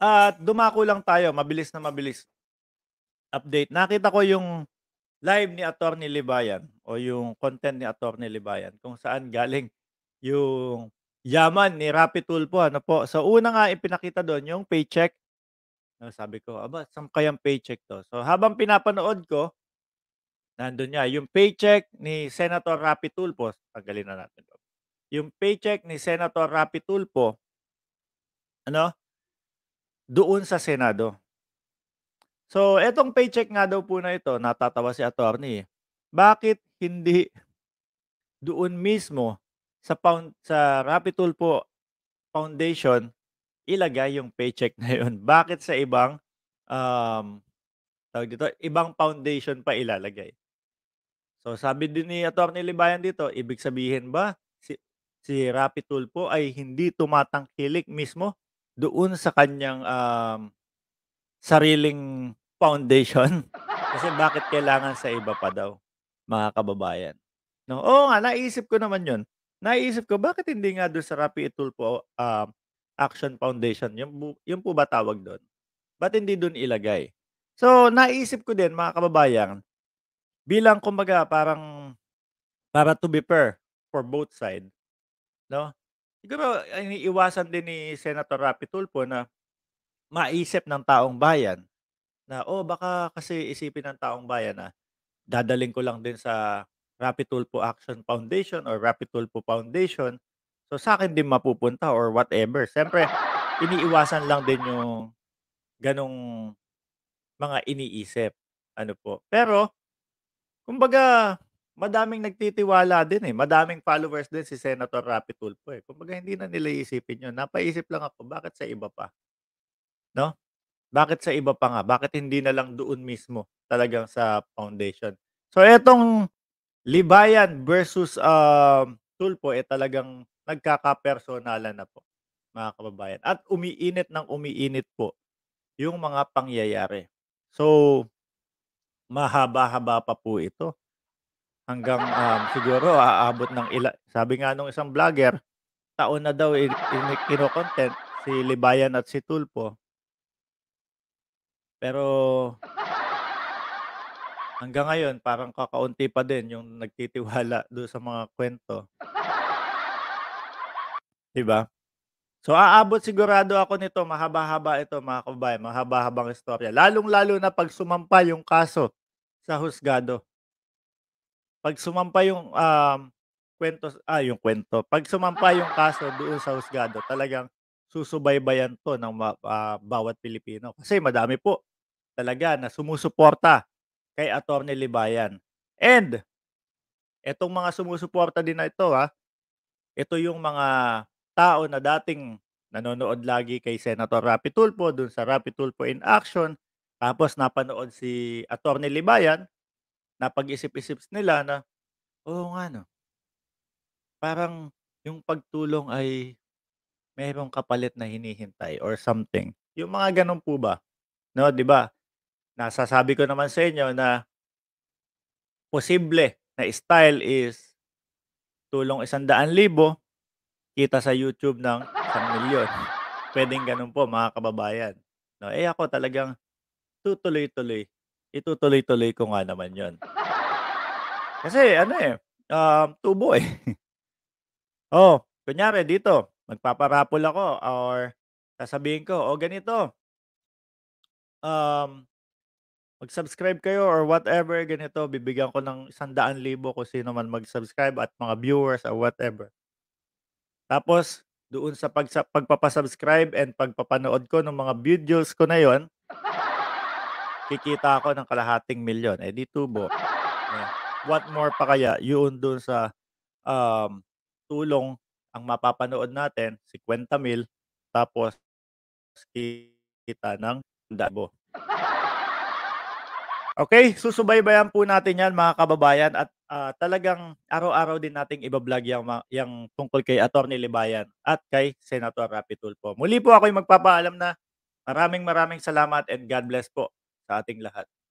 At dumako lang tayo, mabilis na mabilis. Update. Nakita ko yung live ni Attorney Libayan o yung content ni Attorney Libayan kung saan galing yung yaman ni Rapid Tulpo. Ano po? So, una nga ipinakita doon yung paycheck. No, sabi ko, aba, saan kayang paycheck to? So, habang pinapanood ko, nandun niya, yung paycheck ni Senator Rapid Tulpo, tanggalin na natin. Yung paycheck ni Senator Rapid Tulpo, ano? doon sa Senado. So, etong paycheck nga daw po na ito, natatawa si attorney. Eh. Bakit hindi doon mismo sa pound, sa Rapitol po Foundation ilagay yung paycheck na yun? Bakit sa ibang um, tawag dito, ibang foundation pa ilalagay? So, sabi din ni Attorney Libayan dito, ibig sabihin ba si, si Rapitol po ay hindi tumatangkilik mismo doon sa kanyang um, sariling foundation. Kasi bakit kailangan sa iba pa daw, mga kababayan? No? Oo nga, naisip ko naman yun. Naisip ko, bakit hindi nga doon sa Rapi Itulpo uh, um, Action Foundation, yung, yung po ba tawag doon? Ba't hindi doon ilagay? So, naisip ko din, mga kababayan, bilang kumbaga parang para to be fair for both side, no? Siguro, ang ah, iiwasan din ni Senator Rapi Tulfo na maisip ng taong bayan na, oh, baka kasi isipin ng taong bayan na dadaling ko lang din sa Rapi Tulfo Action Foundation or Rapi Tulfo Foundation. So, sa akin din mapupunta or whatever. Siyempre, iniiwasan lang din yung ganong mga iniisip. Ano po. Pero, kumbaga, madaming nagtitiwala din eh. Madaming followers din si Senator Rapi Tulpo eh. Kumbaga hindi na nila isipin yun. Napaisip lang ako, bakit sa iba pa? No? Bakit sa iba pa nga? Bakit hindi na lang doon mismo talagang sa foundation? So etong Libayan versus uh, um, Tulpo eh talagang nagkakapersonalan na po mga kababayan. At umiinit ng umiinit po yung mga pangyayari. So, mahaba-haba pa po ito hanggang um, siguro aabot ng ila sabi nga nung isang vlogger taon na daw kino-content si Libayan at si Tulpo pero hanggang ngayon parang kakaunti pa din yung nagtitiwala do sa mga kwento 'di ba So aabot sigurado ako nito, mahaba-haba ito mga kabayan, mahaba-habang istorya. Lalong-lalo na pag sumampa yung kaso sa husgado pag sumampa yung um, kwento, ah, yung kwento, pag sumampa yung kaso doon sa husgado, talagang susubaybayan to ng uh, bawat Pilipino. Kasi madami po talaga na sumusuporta kay Atty. Libayan. And, etong mga sumusuporta din na ito, ha, ito yung mga tao na dating nanonood lagi kay Senator Rapi doon sa Rapi in Action, tapos napanood si Atty. Libayan, Napag-isip-isip nila na, "Oo nga 'no." Parang yung pagtulong ay mayroong kapalit na hinihintay or something. Yung mga ganun po ba, 'no, 'di ba? Nasasabi ko naman sa inyo na posible na style is tulong ₱100,000 kita sa YouTube ng ₱1,000,000. Pwedeng ganun po mga kababayan, 'no? Eh, ako talagang tutuloy-tuloy itutuloy-tuloy ko nga naman yon. Kasi ano eh, um, tubo eh. oh, kunyari dito, magpaparapol ako or sasabihin ko, o oh, ganito, um, mag-subscribe kayo or whatever, ganito, bibigyan ko ng isang daan libo kung sino man mag-subscribe at mga viewers or whatever. Tapos, doon sa pag, pagpapasubscribe and pagpapanood ko ng mga videos ko na yon kikita ako ng kalahating milyon. Eh, di tubo. Eh, what more pa kaya yun dun sa um, tulong ang mapapanood natin, 50 mil, tapos kita ng dabo. Okay, susubaybayan po natin yan mga kababayan at uh, talagang araw-araw din nating ibablog yung, yung tungkol kay Atty. Libayan at kay Senator Rapi Tulfo. Muli po ako'y magpapaalam na maraming maraming salamat and God bless po sa ating lahat.